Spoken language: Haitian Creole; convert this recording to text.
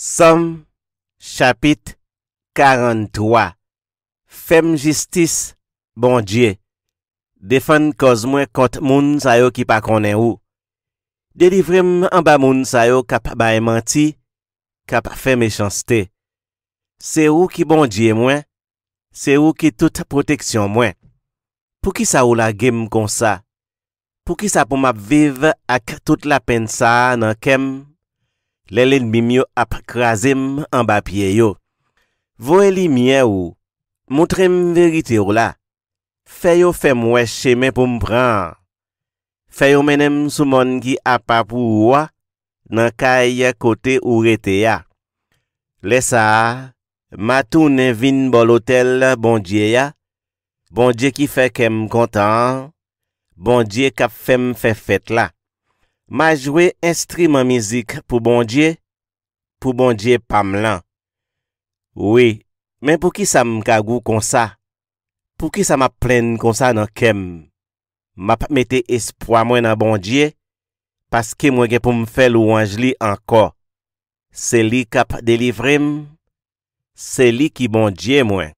SOM, CHAPIT, 43 FEM JISTIS, BON DYE DEFAN KOZ MOEN KOT MOUN SA YO KI PA KONEN OU DE LIVRIM AN BA MOUN SA YO KAP BA EMANTI, KAP FEM ECHANSTE SE OU KI BON DYE MOEN, SE OU KI TOUTE PROTEKSYON MOEN POU KI SA OU LA GEM KONSA? POU KI SA POU MAP VIVE AK TOUTE LA PENSA NAN KEM? Lè lèn bim yo ap krasem an bapye yo. Voè li miè ou, moutrem verite ou la. Fè yo fèm wè chèmè pou mpran. Fè yo menèm soumon ki ap ap ou wè, nan kèy ya kote ou rete ya. Lè sa, ma tou ne vin bol otel bon dje ya. Bon dje ki fè kem kontan, bon dje kap fèm fè fèt la. Ma jwe instri man mizik pou bondye, pou bondye pam lan. Oui, men pou ki sa m kagou konsa, pou ki sa ma plen konsa nan kem. Ma pa mette espwa mwen nan bondye, paske mwen gen pou m fe louanj li anko. Se li kap delivrim, se li ki bondye mwen.